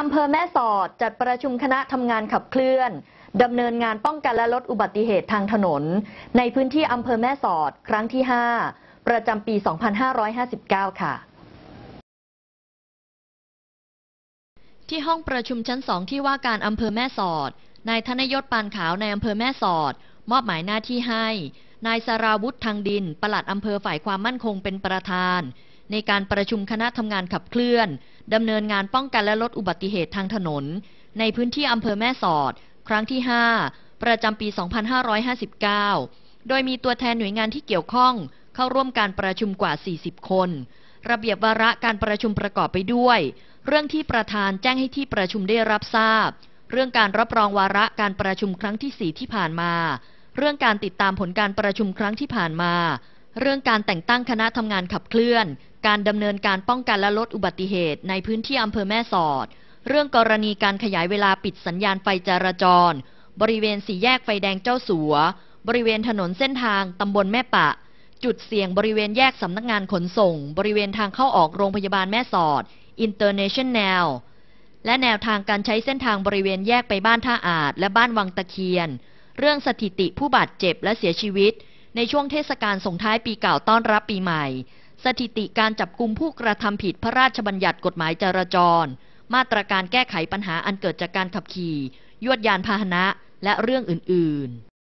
อำเภอแม่สอดจัดประชุมคณะทำงานขับเคลื่อนดำเนินงานป้องกันและลดอุบัติเหตุทางถนน ในพื้นที่อำเภอแม่สอดครั้งที่ 5 ประจำปี 2559 ค่ะ ที่ห้องประชุมชั้นสองที่ว่าการอำเภอแม่สอดนายธนยศ ปานขาวในอำเภอแม่สอดมอบหมายหน้าที่ให้นายสราวุธทางดิน ปลัดอำเภอฝ่ายความมั่นคงเป็นประธานในการประชุมคณะทำงานขับเคลื่อน ดำเนินงานป้องกันและลดอุบัติเหตุทางถนน ในพื้นที่อำเภอแม่สอดครั้งที่ 5 ประจำปี 2559 โดยมีตัวแทนหน่วยงานที่เกี่ยวข้อง เข้าร่วมการประชุมกว่า 40 คน ระเบียบวาระการประชุมประกอบไปด้วย เรื่องที่ประธานแจ้งให้ที่ประชุมได้รับทราบ เรื่องการรับรองวาระการประชุมครั้งที่4ที่ผ่านมา เรื่องการติดตามผลการประชุมครั้งที่ผ่านมาเรื่องการแต่งตั้งคณะทำงานขับเคลื่อน การดำเนินการป้องกันและลดอุบัติเหตุ ในพื้นที่อำเภอแม่สอด เรื่องกรณีการขยายเวลาปิดสัญญาณไฟจราจร บริเวณสี่แยกไฟแดงเจ้าสัว บริเวณถนนเส้นทางตำบลแม่ปะ จุดเสี่ยงบริเวณแยกสำนักงานขนส่ง บริเวณทางเข้าออกโรงพยาบาลแม่สอดอินเตอร์เนชั่นและแนวทางการใช้เส้นทางบริเวณแยกไปบ้านท่าอาด และบ้านวังตะเคียน เรื่องสถิติผู้บาดเจ็บและเสียชีวิตในช่วงเทศกาลส่งท้ายปีเก่าต้อนรับปีใหม่ สถิติการจับกลุ่มผู้กระทำผิดพระราชบัญญัติกฎหมายจราจร มาตรการแก้ไขปัญหาอันเกิดจากการขับขี่ ยวดยานพาหนะ และเรื่องอื่นๆ